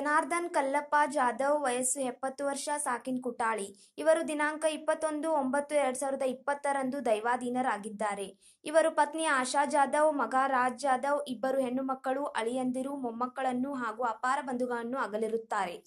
ಜನಾರ್ದನ್ ಕಲ್ಲಪ್ಪ ಜಾಧವ್ ವಯಸ್ಸು ಎಪ್ಪತ್ತು ವರ್ಷ ಸಾಕಿನ್ ಕುಟಾಳಿ ಇವರು ದಿನಾಂಕ ಇಪ್ಪತ್ತೊಂದು ಒಂಬತ್ತು ಎರಡ್ ಸಾವಿರದ ಇಪ್ಪತ್ತರಂದು ದೈವಾಧೀನರಾಗಿದ್ದಾರೆ ಇವರು ಪತ್ನಿ ಆಶಾ ಜಾಧವ್ ಮಗ ರಾಜ್ ಜಾಧವ್ ಇಬ್ಬರು ಹೆಣ್ಣು ಮಕ್ಕಳು ಅಳಿಯಂದಿರು ಮೊಮ್ಮಕ್ಕಳನ್ನು ಹಾಗೂ ಅಪಾರ ಬಂಧುಗಳನ್ನು ಅಗಲಿರುತ್ತಾರೆ